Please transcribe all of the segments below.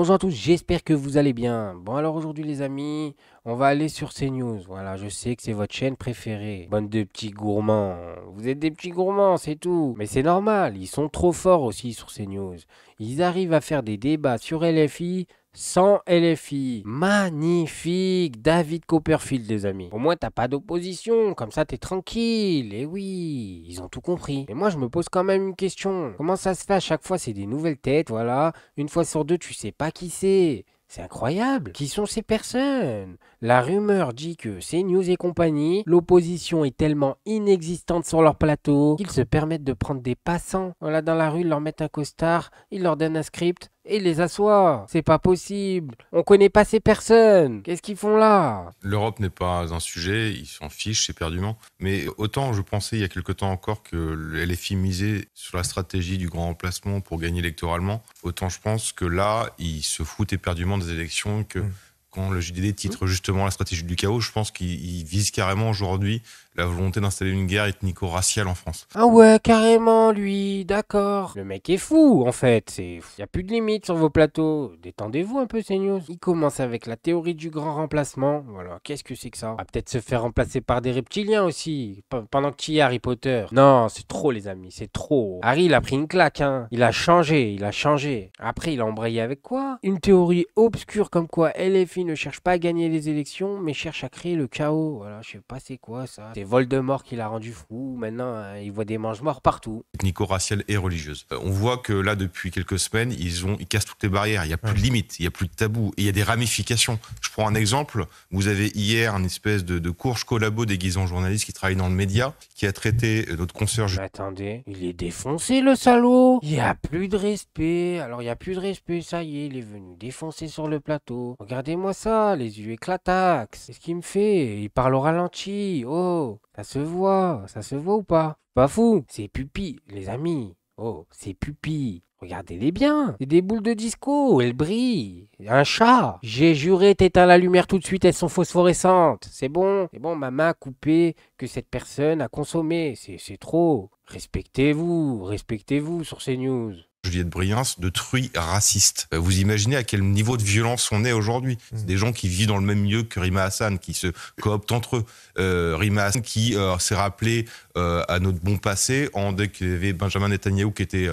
Bonjour à tous, j'espère que vous allez bien. Bon alors aujourd'hui les amis, on va aller sur CNews. Voilà, je sais que c'est votre chaîne préférée. Bonne de petits gourmands. Vous êtes des petits gourmands, c'est tout. Mais c'est normal, ils sont trop forts aussi sur CNews. Ils arrivent à faire des débats sur LFI 100 LFI. Magnifique. David Copperfield, les amis. Au moins, t'as pas d'opposition. Comme ça, t'es tranquille. Et eh oui, ils ont tout compris. Et moi, je me pose quand même une question. Comment ça se fait à chaque fois, c'est des nouvelles têtes, voilà. Une fois sur deux, tu sais pas qui c'est. C'est incroyable. Qui sont ces personnes La rumeur dit que c'est news et compagnie, l'opposition est tellement inexistante sur leur plateau qu'ils se permettent de prendre des passants. Voilà, dans la rue, ils leur mettent un costard, ils leur donnent un script, et les asseoir. C'est pas possible. On connaît pas ces personnes. Qu'est-ce qu'ils font là L'Europe n'est pas un sujet, ils s'en fichent éperdument. Mais autant je pensais il y a quelque temps encore que l'LFI misait sur la stratégie du grand emplacement pour gagner électoralement, autant je pense que là, ils se foutent éperdument des élections que. Mm quand le JDD titre mmh. justement la stratégie du chaos, je pense qu'il vise carrément aujourd'hui la volonté d'installer une guerre ethnico-raciale en France. Ah ouais, carrément, lui, d'accord. Le mec est fou, en fait. Il n'y a plus de limites sur vos plateaux. Détendez-vous un peu, ces news. Il commence avec la théorie du grand remplacement. Voilà, qu'est-ce que c'est que ça On va peut-être se faire remplacer par des reptiliens aussi, pendant qu'il y a Harry Potter. Non, c'est trop, les amis, c'est trop. Harry, il a pris une claque, hein. Il a changé, il a changé. Après, il a embrayé avec quoi Une théorie obscure comme quoi elle LFI ne cherche pas à gagner les élections, mais cherche à créer le chaos. Voilà, je sais pas c'est quoi ça. C'est Voldemort qui l'a rendu fou. Maintenant, euh, il voit des manges morts partout. Ethnico-raciale et religieuse. Euh, on voit que là, depuis quelques semaines, ils, ont, ils cassent toutes les barrières. Il n'y a plus de limites, il n'y a plus de tabous, et il y a des ramifications. Je prends un exemple. Vous avez hier un espèce de, de courge collabo déguisant journaliste qui travaille dans le média, qui a traité euh, notre concierge. Attendez, il est défoncé le salaud Il n'y a plus de respect. Alors, il n'y a plus de respect, ça y est, il est venu défoncer sur le plateau. Regardez-moi ça, les yeux éclatax. Qu'est-ce qu'il me fait Il parle au ralenti. Oh, ça se voit, ça se voit ou pas Pas fou, c'est pupilles, les amis. Oh, c'est pupille. Regardez-les bien, c'est des boules de disco, elles brillent. Un chat. J'ai juré t'éteins la lumière tout de suite, elles sont phosphorescentes. C'est bon, c'est bon, ma main a coupé que cette personne a consommé. C'est trop. Respectez-vous, respectez-vous sur ces news. Juliette Briens, de truies racistes. Euh, vous imaginez à quel niveau de violence on est aujourd'hui. Mmh. des gens qui vivent dans le même lieu que Rima Hassan, qui se cooptent entre eux. Euh, Rima Hassan qui euh, s'est rappelé à notre bon passé, en, dès avait Benjamin Netanyahu qui était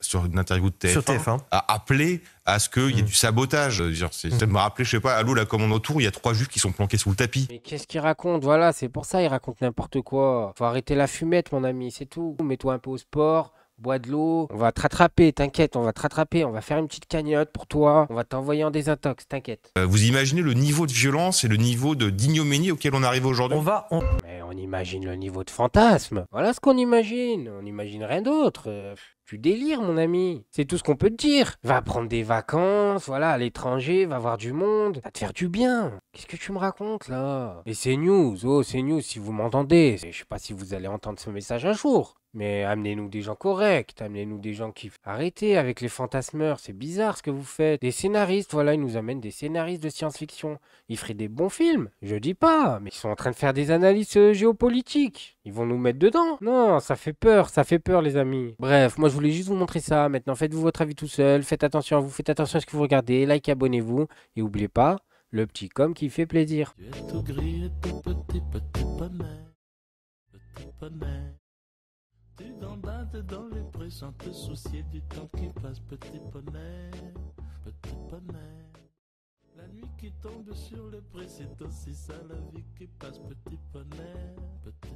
sur une interview de TF1, a appelé à ce qu'il y ait mmh. du sabotage. C'est, ça mmh. m'a rappelé, je sais pas, à l'eau, la commande autour, il y a trois juifs qui sont planqués sous le tapis. Mais qu'est-ce qu'il raconte Voilà, c'est pour ça, il raconte n'importe quoi. Faut arrêter la fumette, mon ami, c'est tout. Mets-toi un peu au sport, bois de l'eau, on va te rattraper, t'inquiète, on va te rattraper, on va faire une petite cagnotte pour toi, on va t'envoyer en désintox, t'inquiète. Euh, vous imaginez le niveau de violence et le niveau de d'ignominie auquel on arrive aujourd'hui On va on imagine le niveau de fantasme. Voilà ce qu'on imagine. On n'imagine rien d'autre. tu euh, délires, mon ami. C'est tout ce qu'on peut te dire. Va prendre des vacances, voilà, à l'étranger, va voir du monde. Va te faire du bien. Qu'est-ce que tu me racontes, là Et c'est news. Oh, c'est news si vous m'entendez. Je sais pas si vous allez entendre ce message un jour. Mais amenez-nous des gens corrects, amenez-nous des gens qui... Arrêtez avec les fantasmeurs, c'est bizarre ce que vous faites. Des scénaristes, voilà, ils nous amènent des scénaristes de science-fiction. Ils feraient des bons films, je dis pas, mais ils sont en train de faire des analyses euh, géopolitique. Ils vont nous mettre dedans. Non, ça fait peur, ça fait peur, les amis. Bref, moi, je voulais juste vous montrer ça. Maintenant, faites-vous votre avis tout seul. Faites attention à vous, faites attention à ce que vous regardez. Like, abonnez-vous. Et n'oubliez pas, le petit com qui fait plaisir tombe sur le précédent, c'est ça la vie qui passe, petit bonheur, petit